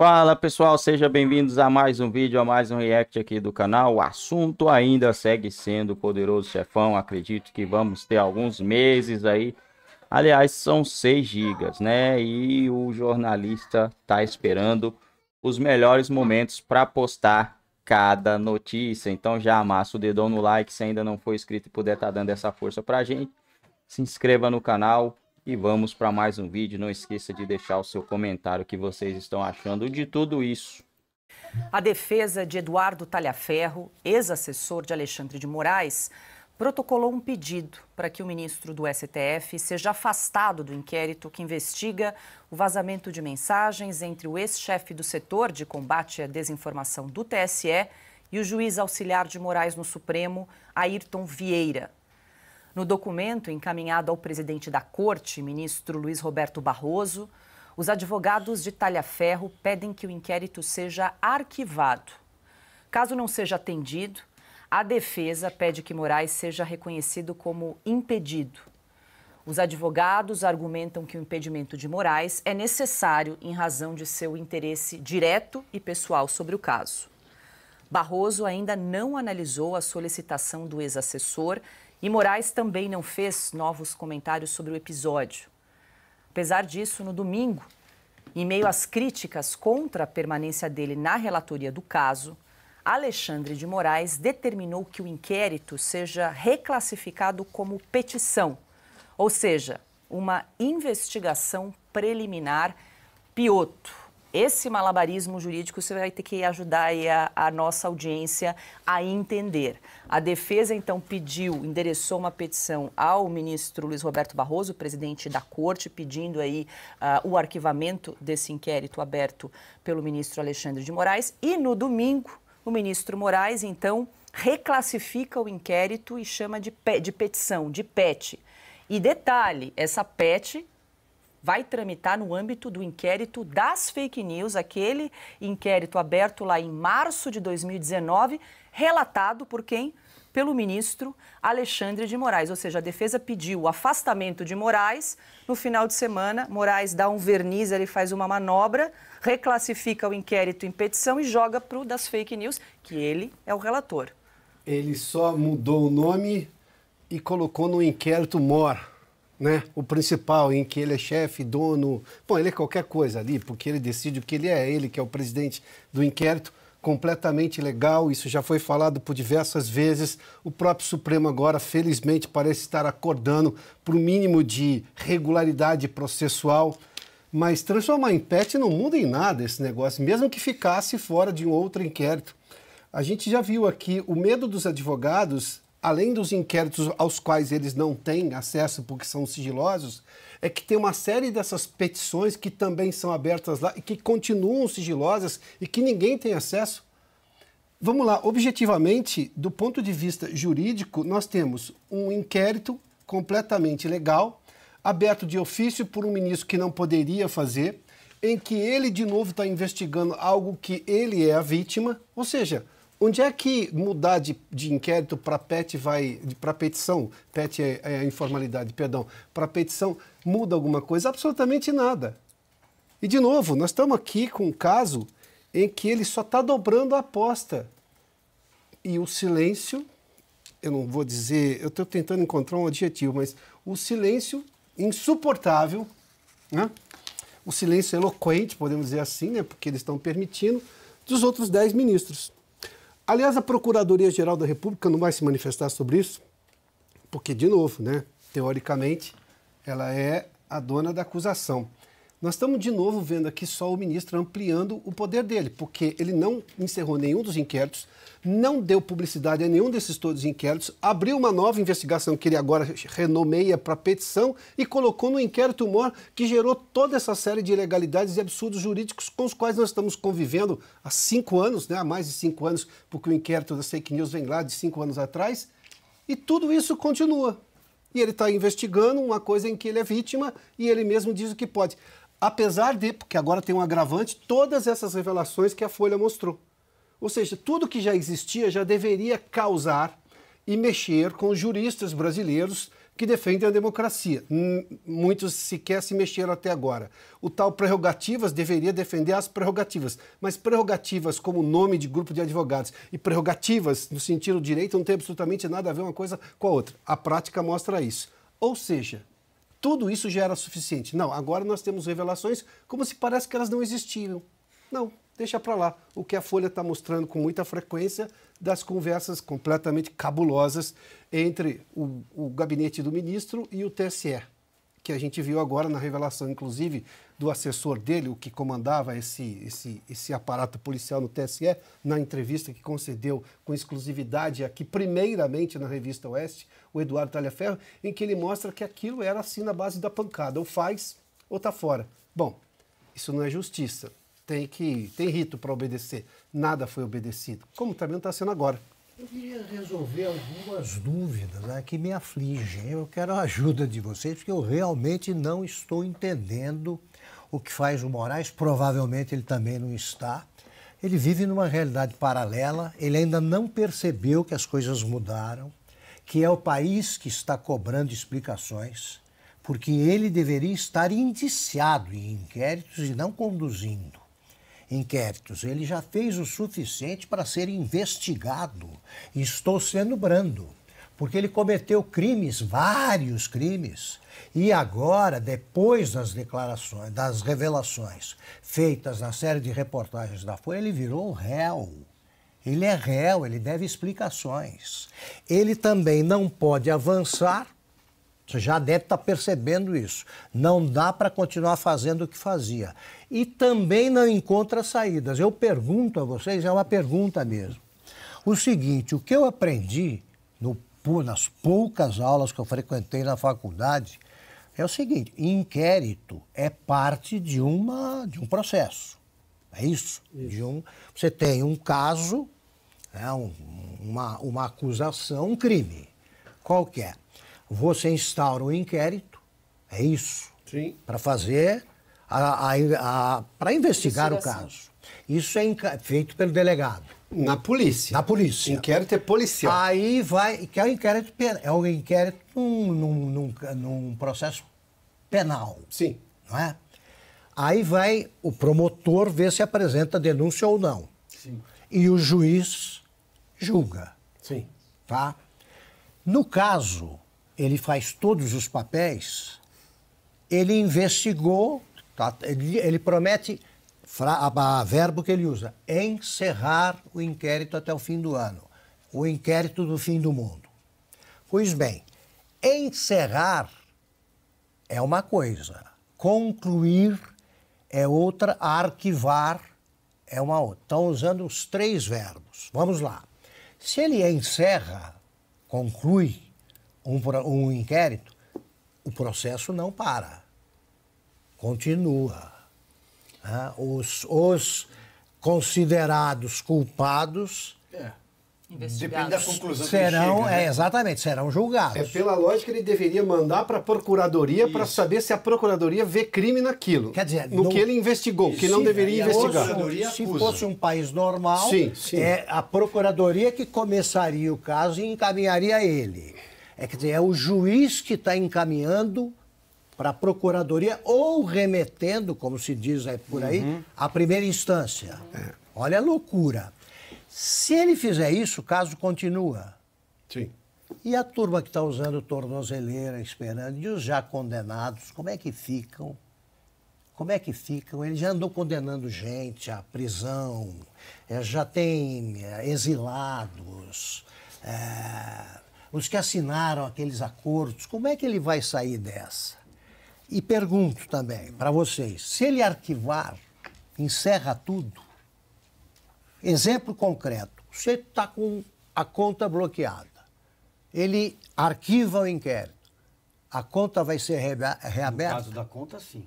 Fala pessoal, sejam bem-vindos a mais um vídeo, a mais um react aqui do canal. O assunto ainda segue sendo poderoso chefão, acredito que vamos ter alguns meses aí. Aliás, são 6 gigas, né? E o jornalista tá esperando os melhores momentos para postar cada notícia. Então já amassa o dedão no like se ainda não for inscrito e puder estar tá dando essa força pra gente. Se inscreva no canal, e vamos para mais um vídeo. Não esqueça de deixar o seu comentário o que vocês estão achando de tudo isso. A defesa de Eduardo Talhaferro, ex-assessor de Alexandre de Moraes, protocolou um pedido para que o ministro do STF seja afastado do inquérito que investiga o vazamento de mensagens entre o ex-chefe do setor de combate à desinformação do TSE e o juiz auxiliar de Moraes no Supremo, Ayrton Vieira. No documento encaminhado ao presidente da Corte, ministro Luiz Roberto Barroso, os advogados de Talhaferro pedem que o inquérito seja arquivado. Caso não seja atendido, a defesa pede que Moraes seja reconhecido como impedido. Os advogados argumentam que o impedimento de Moraes é necessário em razão de seu interesse direto e pessoal sobre o caso. Barroso ainda não analisou a solicitação do ex-assessor e Moraes também não fez novos comentários sobre o episódio. Apesar disso, no domingo, em meio às críticas contra a permanência dele na relatoria do caso, Alexandre de Moraes determinou que o inquérito seja reclassificado como petição, ou seja, uma investigação preliminar pioto esse malabarismo jurídico você vai ter que ajudar a, a, nossa audiência a entender. A defesa, então, pediu, endereçou uma petição ao ministro Luiz Roberto Barroso, presidente da corte, pedindo aí uh, o arquivamento desse inquérito aberto pelo ministro Alexandre de Moraes. E no domingo, o ministro Moraes, então, reclassifica o inquérito e chama de, pe de petição, de PET. E detalhe, essa PET vai tramitar no âmbito do inquérito das fake news, aquele inquérito aberto lá em março de 2019, relatado por quem? Pelo ministro Alexandre de Moraes. Ou seja, a defesa pediu o afastamento de Moraes. No final de semana, Moraes dá um verniz, ele faz uma manobra, reclassifica o inquérito em petição e joga para o das fake news, que ele é o relator. Ele só mudou o nome e colocou no inquérito mor né? O principal, em que ele é chefe, dono. Bom, ele é qualquer coisa ali, porque ele decide o que ele é, ele que é o presidente do inquérito, completamente legal, isso já foi falado por diversas vezes. O próprio Supremo agora, felizmente, parece estar acordando para o mínimo de regularidade processual. Mas transformar em PET não muda em nada esse negócio, mesmo que ficasse fora de um outro inquérito. A gente já viu aqui o medo dos advogados além dos inquéritos aos quais eles não têm acesso porque são sigilosos, é que tem uma série dessas petições que também são abertas lá e que continuam sigilosas e que ninguém tem acesso. Vamos lá, objetivamente, do ponto de vista jurídico, nós temos um inquérito completamente legal, aberto de ofício por um ministro que não poderia fazer, em que ele de novo está investigando algo que ele é a vítima, ou seja, Onde é que mudar de, de inquérito para PET vai. para petição, PET é, é, informalidade, perdão, para petição muda alguma coisa? Absolutamente nada. E, de novo, nós estamos aqui com um caso em que ele só está dobrando a aposta. E o silêncio, eu não vou dizer, eu estou tentando encontrar um adjetivo, mas o silêncio insuportável, né? o silêncio eloquente, podemos dizer assim, né? porque eles estão permitindo, dos outros dez ministros. Aliás, a Procuradoria-Geral da República não vai se manifestar sobre isso, porque, de novo, né, teoricamente, ela é a dona da acusação. Nós estamos de novo vendo aqui só o ministro ampliando o poder dele, porque ele não encerrou nenhum dos inquéritos, não deu publicidade a nenhum desses todos os inquéritos, abriu uma nova investigação que ele agora renomeia para petição e colocou no inquérito mor que gerou toda essa série de ilegalidades e absurdos jurídicos com os quais nós estamos convivendo há cinco anos, né? há mais de cinco anos, porque o inquérito da fake news vem lá de cinco anos atrás, e tudo isso continua. E ele está investigando uma coisa em que ele é vítima e ele mesmo diz o que pode. Apesar de, porque agora tem um agravante, todas essas revelações que a Folha mostrou. Ou seja, tudo que já existia já deveria causar e mexer com juristas brasileiros que defendem a democracia. Muitos sequer se mexeram até agora. O tal prerrogativas deveria defender as prerrogativas, mas prerrogativas como nome de grupo de advogados e prerrogativas no sentido direito não tem absolutamente nada a ver uma coisa com a outra. A prática mostra isso. Ou seja, tudo isso já era suficiente. Não, agora nós temos revelações como se parece que elas não existiam. Não, deixa para lá. O que a Folha está mostrando com muita frequência das conversas completamente cabulosas entre o, o gabinete do ministro e o TSE que a gente viu agora na revelação, inclusive, do assessor dele, o que comandava esse, esse, esse aparato policial no TSE, na entrevista que concedeu com exclusividade aqui, primeiramente na revista Oeste, o Eduardo Talhaferro, em que ele mostra que aquilo era assim na base da pancada, ou faz ou está fora. Bom, isso não é justiça. Tem que tem rito para obedecer. Nada foi obedecido, como também não está sendo agora. Eu queria resolver algumas dúvidas né, que me afligem. Eu quero a ajuda de vocês, porque eu realmente não estou entendendo o que faz o Moraes. Provavelmente ele também não está. Ele vive numa realidade paralela, ele ainda não percebeu que as coisas mudaram, que é o país que está cobrando explicações, porque ele deveria estar indiciado em inquéritos e não conduzindo inquéritos. Ele já fez o suficiente para ser investigado. Estou sendo brando, porque ele cometeu crimes, vários crimes. E agora, depois das declarações, das revelações feitas na série de reportagens da Folha, ele virou réu. Ele é réu, ele deve explicações. Ele também não pode avançar você já deve estar tá percebendo isso. Não dá para continuar fazendo o que fazia. E também não encontra saídas. Eu pergunto a vocês, é uma pergunta mesmo. O seguinte, o que eu aprendi no, nas poucas aulas que eu frequentei na faculdade é o seguinte: inquérito é parte de, uma, de um processo. É isso? isso. De um, você tem um caso, né, um, uma, uma acusação, um crime qualquer. É? você instaura um inquérito, é isso. Sim. Para fazer, a, a, a para investigar o caso. Isso é feito pelo delegado. Na polícia. Na polícia. Inquérito é policial. Aí vai, que é o inquérito é o inquérito num, num, num processo penal. Sim. Não é? Aí vai o promotor ver se apresenta denúncia ou não. Sim. E o juiz julga. Sim. Tá? No caso ele faz todos os papéis, ele investigou, tá? ele, ele, promete, a, a verbo que ele usa, encerrar o inquérito até o fim do ano. O inquérito do fim do mundo. Pois bem, encerrar é uma coisa, concluir é outra, arquivar é uma outra. Estão usando os três verbos. Vamos lá. Se ele encerra, conclui, um, um inquérito, o processo não para, continua. Né? Os, os considerados culpados. É. Depende da conclusão serão, que chega, né? é, Exatamente, serão julgados. É, pela lógica, ele deveria mandar para a procuradoria para saber se a procuradoria vê crime naquilo. Quer dizer, no, no... que ele investigou, que não deveria investigar. se fosse um país normal, sim, sim. é a procuradoria que começaria o caso e encaminharia ele. É, que é o juiz que está encaminhando para a procuradoria ou remetendo, como se diz aí por aí, uhum. à primeira instância. É. Olha a loucura. Se ele fizer isso, o caso continua. Sim. E a turma que está usando tornozeleira, esperando, e os já condenados, como é que ficam? Como é que ficam? Ele já andou condenando gente à prisão, eh, já tem eh, exilados. Eh, os que assinaram aqueles acordos, como é que ele vai sair dessa? E pergunto também para vocês: se ele arquivar, encerra tudo? Exemplo concreto: você está com a conta bloqueada, ele arquiva o inquérito, a conta vai ser reaberta? No caso da conta, sim.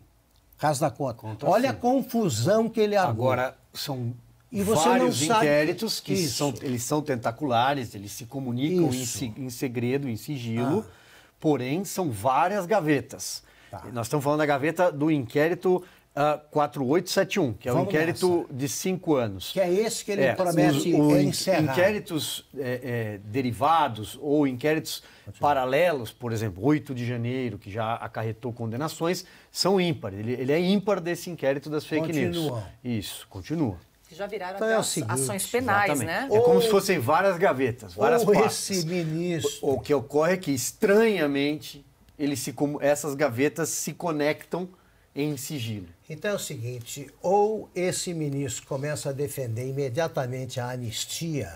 Caso da conta. conta Olha sim. a confusão que ele armou. Agora, são e você vários não sabe... inquéritos que são, eles são tentaculares, eles se comunicam em, em, segredo, em sigilo, ah. porém são várias gavetas. Tá. Nós estamos falando da gaveta do inquérito Uh, ah, 4871, que é Vamos um inquérito nessa. de cinco anos. Que é esse que ele é, promete os, encerrar. Inquéritos é, é, derivados ou inquéritos Continua. paralelos, por exemplo, 8 de janeiro, que já acarretou condenações, são ímpar. Ele, ele é ímpar desse inquérito das fake Continuam. news. Isso, continua que já viraram então, é até é seguinte, ações penais, exatamente. né? É como ou, se fossem várias gavetas, várias ou pastas. esse ministro... O, o, que ocorre é que, estranhamente, ele se, essas gavetas se conectam em sigilo. Então é o seguinte, ou esse ministro começa a defender imediatamente a anistia,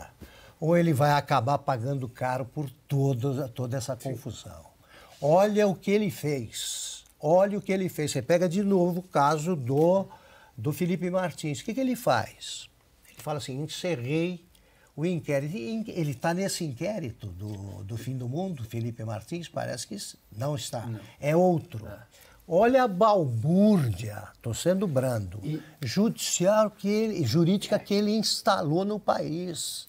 ou ele vai acabar pagando caro por todo, toda essa confusão. Olha o que ele fez. Olha o que ele fez. Você pega de novo o caso do do Felipe Martins. O que, que ele faz? Ele fala assim: encerrei o inquérito. Ele está nesse inquérito do, do fim do mundo, Felipe Martins, parece que não está. Não. É outro. É. Olha a balbúrdia, estou sendo brando, e... judiciário que ele, jurídica que ele instalou no país.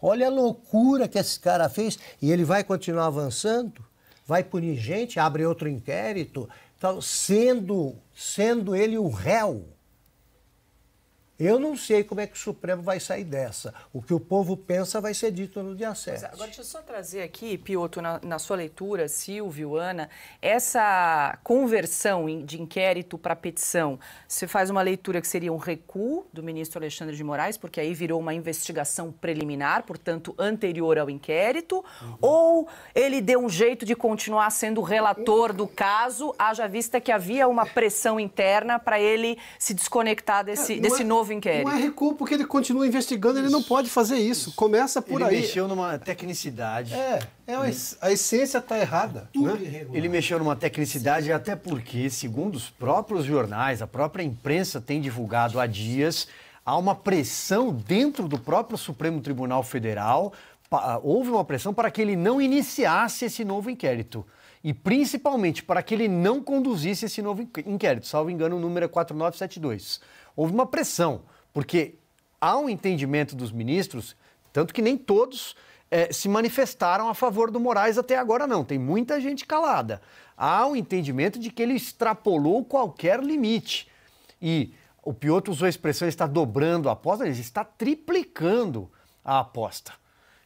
Olha a loucura que esse cara fez e ele vai continuar avançando, vai punir gente, abre outro inquérito, tal, sendo, sendo ele o réu eu não sei como é que o Supremo vai sair dessa. O que o povo pensa vai ser dito no dia 7. É, agora, deixa eu só trazer aqui, Pioto, na, na sua leitura, Silvio, Ana, essa conversão de inquérito para petição. Você faz uma leitura que seria um recuo do ministro Alexandre de Moraes, porque aí virou uma investigação preliminar, portanto, anterior ao inquérito, uhum. ou ele deu um jeito de continuar sendo relator do caso, haja vista que havia uma pressão interna para ele se desconectar desse, é, desse novo inquérito. Não é recuo porque ele continua investigando, isso, ele não pode fazer isso. isso. Começa por ele aí. Ele mexeu numa tecnicidade. É, é né? a essência está errada. Né? Ele mexeu numa tecnicidade, até porque, segundo os próprios jornais, a própria imprensa tem divulgado há dias, há uma pressão dentro do próprio Supremo Tribunal Federal. Ah, houve uma pressão para que ele não iniciasse esse novo inquérito e principalmente para que ele não conduzisse esse novo inquérito. Salvo engano, o número é 4972 houve uma pressão, porque há um entendimento dos ministros, tanto que nem todos é, se manifestaram a favor do Moraes até agora, não. Tem muita gente calada. Há um entendimento de que ele extrapolou qualquer limite. E o Piotr usou a expressão está dobrando a aposta, ele está triplicando a aposta.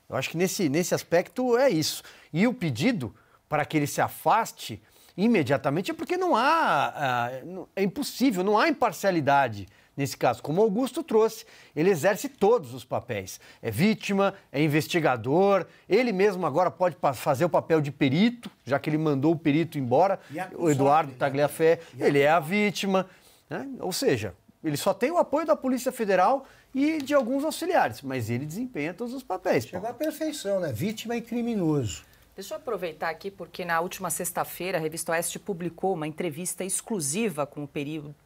Eu acho que nesse, nesse aspecto é isso. E o pedido para que ele se afaste imediatamente é porque não há. Ah, é impossível, não há imparcialidade nesse caso, como Augusto trouxe. Ele exerce todos os papéis. É vítima, é investigador, ele mesmo agora pode fazer o papel de perito, já que ele mandou o perito embora, o Eduardo né? Tagliafé, ele é a vítima. Né? Ou seja, ele só tem o apoio da Polícia Federal e de alguns auxiliares, mas ele desempenha todos os papéis. Chegou à perfeição, né? Vítima e criminoso. Deixa eu aproveitar aqui, porque na última sexta-feira a Revista Oeste publicou uma entrevista exclusiva com o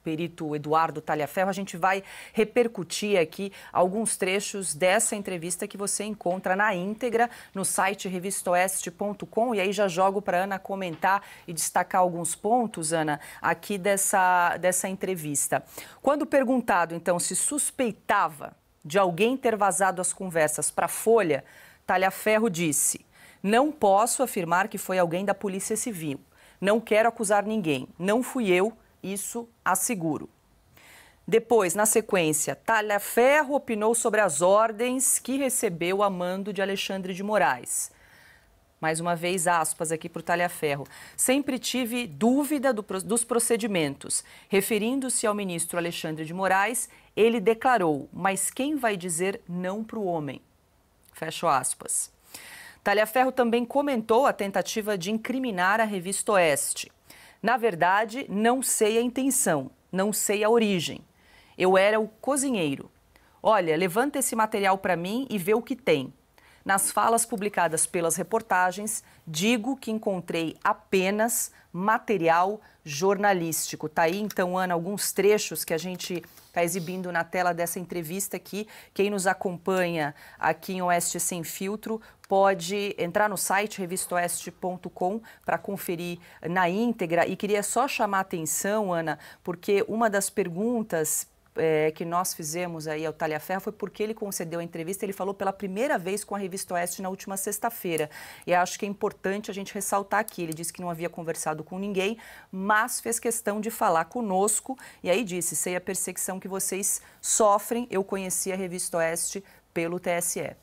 perito Eduardo Talhaferro. A gente vai repercutir aqui alguns trechos dessa entrevista que você encontra na íntegra no site revistoeste.com. E aí já jogo para Ana comentar e destacar alguns pontos, Ana, aqui dessa, dessa entrevista. Quando perguntado, então, se suspeitava de alguém ter vazado as conversas para a Folha, Talhaferro disse não posso afirmar que foi alguém da Polícia Civil. Não quero acusar ninguém. Não fui eu, isso asseguro. Depois, na sequência, Talhaferro opinou sobre as ordens que recebeu a mando de Alexandre de Moraes. Mais uma vez, aspas aqui para o Talhaferro. Sempre tive dúvida do, dos procedimentos. Referindo-se ao ministro Alexandre de Moraes, ele declarou: Mas quem vai dizer não para o homem? Fecho aspas. Talhaferro também comentou a tentativa de incriminar a revista Oeste. Na verdade, não sei a intenção, não sei a origem. Eu era o cozinheiro. Olha, levanta esse material para mim e vê o que tem. Nas falas publicadas pelas reportagens, digo que encontrei apenas material jornalístico. Tá aí então, Ana, alguns trechos que a gente está exibindo na tela dessa entrevista aqui. Quem nos acompanha aqui em Oeste Sem Filtro pode entrar no site revistoeste.com para conferir na íntegra. E queria só chamar a atenção, Ana, porque uma das perguntas é, que nós fizemos aí ao Taliaferro foi porque ele concedeu a entrevista, ele falou pela primeira vez com a Revista Oeste na última sexta-feira. E acho que é importante a gente ressaltar aqui. Ele disse que não havia conversado com ninguém, mas fez questão de falar conosco. E aí disse: sei a perseguição que vocês sofrem, eu conheci a Revista Oeste pelo TSE.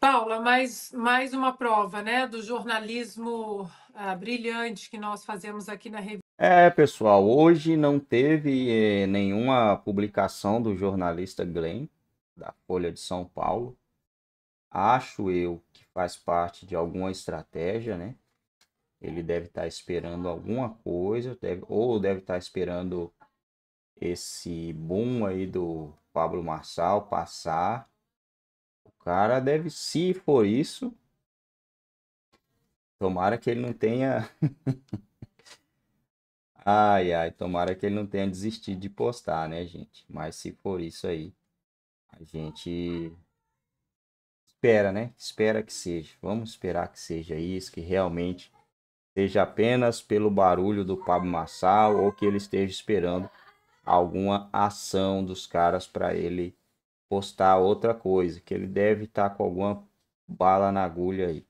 Paula, mais, mais uma prova né, do jornalismo ah, brilhantes que nós fazemos aqui na revista. É, pessoal, hoje não teve eh, nenhuma publicação do jornalista Glenn, da Folha de São Paulo. Acho eu que faz parte de alguma estratégia, né? Ele deve estar tá esperando alguma coisa, deve, ou deve estar tá esperando esse boom aí do Pablo Marçal passar. O cara deve, se for isso, Tomara que ele não tenha. ai, ai, tomara que ele não tenha desistido de postar, né, gente? Mas se for isso aí, a gente espera, né? Espera que seja. Vamos esperar que seja isso, que realmente seja apenas pelo barulho do Pablo Massal ou que ele esteja esperando alguma ação dos caras para ele postar outra coisa, que ele deve estar tá com alguma bala na agulha aí.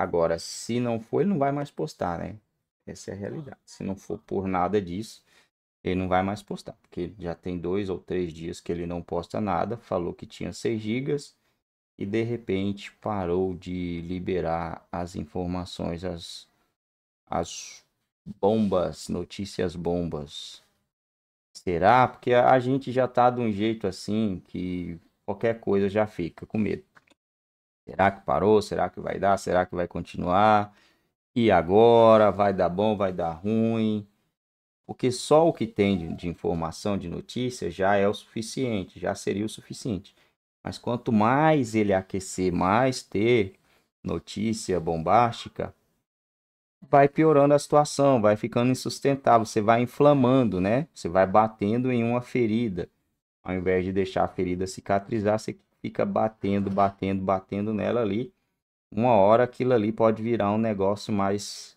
Agora, se não for, ele não vai mais postar, né? Essa é a realidade. Se não for por nada disso, ele não vai mais postar, porque já tem dois ou três dias que ele não posta nada, falou que tinha 6 gigas e de repente parou de liberar as informações, as, as bombas, notícias bombas. Será? Porque a gente já tá de um jeito assim que qualquer coisa já fica com medo. Será que parou? Será que vai dar? Será que vai continuar? E agora? Vai dar bom? Vai dar ruim? Porque só o que tem de, de informação, de notícia, já é o suficiente, já seria o suficiente. Mas quanto mais ele aquecer, mais ter notícia bombástica, vai piorando a situação, vai ficando insustentável, você vai inflamando, né? Você vai batendo em uma ferida. Ao invés de deixar a ferida cicatrizar, você fica batendo, batendo, batendo nela ali. Uma hora aquilo ali pode virar um negócio mais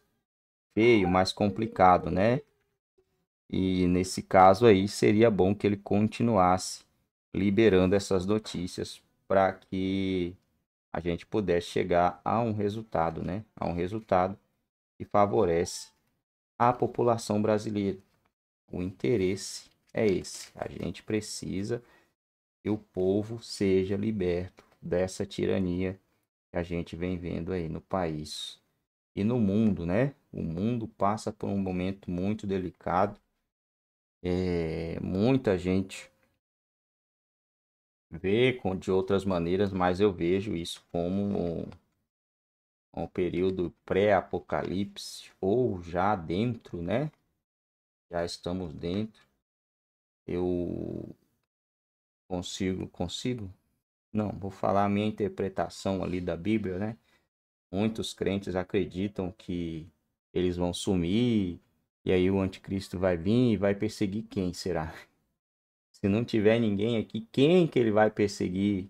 feio, mais complicado, né? E nesse caso aí seria bom que ele continuasse liberando essas notícias para que a gente pudesse chegar a um resultado, né? A um resultado que favorece a população brasileira. O interesse é esse. A gente precisa que o povo seja liberto dessa tirania que a gente vem vendo aí no país e no mundo, né? O mundo passa por um momento muito delicado. É, muita gente vê com, de outras maneiras, mas eu vejo isso como um, um período pré-apocalipse ou já dentro, né? Já estamos dentro. Eu consigo, consigo? Não, vou falar a minha interpretação ali da Bíblia, né? Muitos crentes acreditam que eles vão sumir e aí o anticristo vai vir e vai perseguir quem será? Se não tiver ninguém aqui, quem que ele vai perseguir?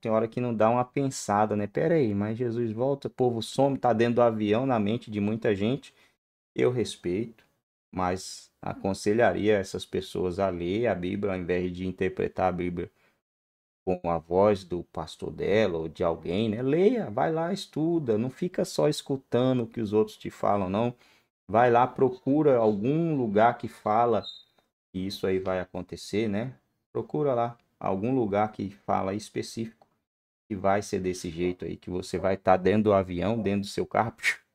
Tem hora que não dá uma pensada, né? Pera aí, mas Jesus volta, o povo some, tá dentro do avião na mente de muita gente. Eu respeito, mas aconselharia essas pessoas a ler a Bíblia, ao invés de interpretar a Bíblia com a voz do pastor dela ou de alguém, né? Leia, vai lá, estuda, não fica só escutando o que os outros te falam, não. Vai lá, procura algum lugar que fala que isso aí vai acontecer, né? Procura lá algum lugar que fala específico que vai ser desse jeito aí, que você vai estar tá dentro do avião, dentro do seu carro,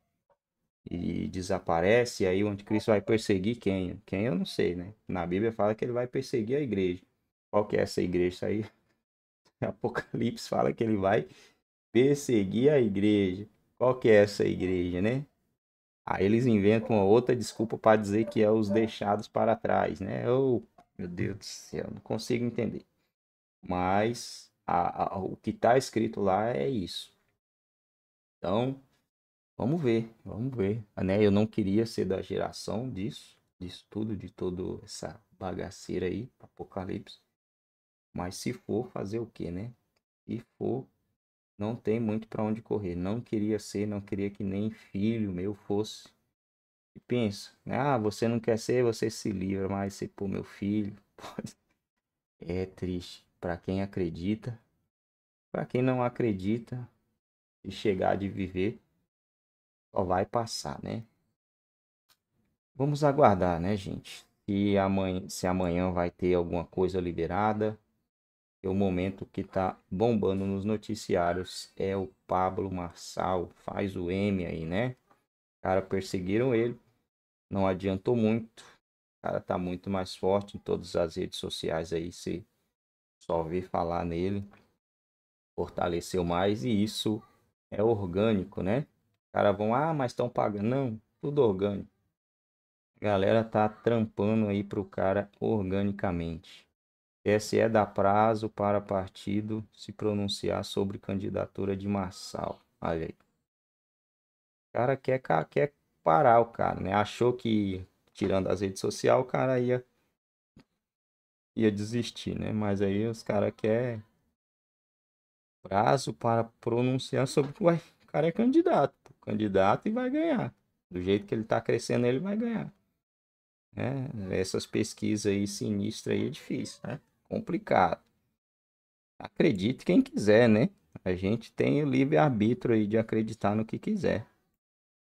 e desaparece, e aí o anticristo vai perseguir quem? Quem eu não sei, né? Na Bíblia fala que ele vai perseguir a igreja. Qual que é essa igreja? Isso aí, Apocalipse fala que ele vai perseguir a igreja. Qual que é essa igreja, né? Aí eles inventam uma outra desculpa para dizer que é os deixados para trás, né? Oh, meu Deus do céu, não consigo entender. Mas a, a, o que está escrito lá é isso. Então, Vamos ver, vamos ver. Né? Eu não queria ser da geração disso, disso tudo, de toda essa bagaceira aí, apocalipse. Mas se for, fazer o quê, né? Se for, não tem muito para onde correr. Não queria ser, não queria que nem filho meu fosse. E pensa, né? ah, você não quer ser, você se livra, mas se for meu filho, pode. É triste. Para quem acredita, para quem não acredita, e chegar de viver, só vai passar, né? Vamos aguardar, né, gente? Se amanhã, se amanhã vai ter alguma coisa liberada. E é o momento que tá bombando nos noticiários é o Pablo Marçal. Faz o M aí, né? Cara, perseguiram ele. Não adiantou muito. O cara tá muito mais forte em todas as redes sociais aí. Se só ouvir falar nele, fortaleceu mais. E isso é orgânico, né? caras vão, ah, mas estão pagando. Não, tudo orgânico. A galera tá trampando aí pro cara organicamente. TSE é dá prazo para partido se pronunciar sobre candidatura de Marçal. Olha aí. O cara quer, quer parar o cara, né? Achou que, tirando as redes sociais, o cara ia, ia desistir, né? Mas aí os caras querem prazo para pronunciar sobre. Ué, o cara é candidato candidato e vai ganhar. Do jeito que ele está crescendo, ele vai ganhar. É, essas pesquisas aí sinistras aí é difícil, né? Complicado. Acredite quem quiser, né? A gente tem o livre-arbítrio aí de acreditar no que quiser.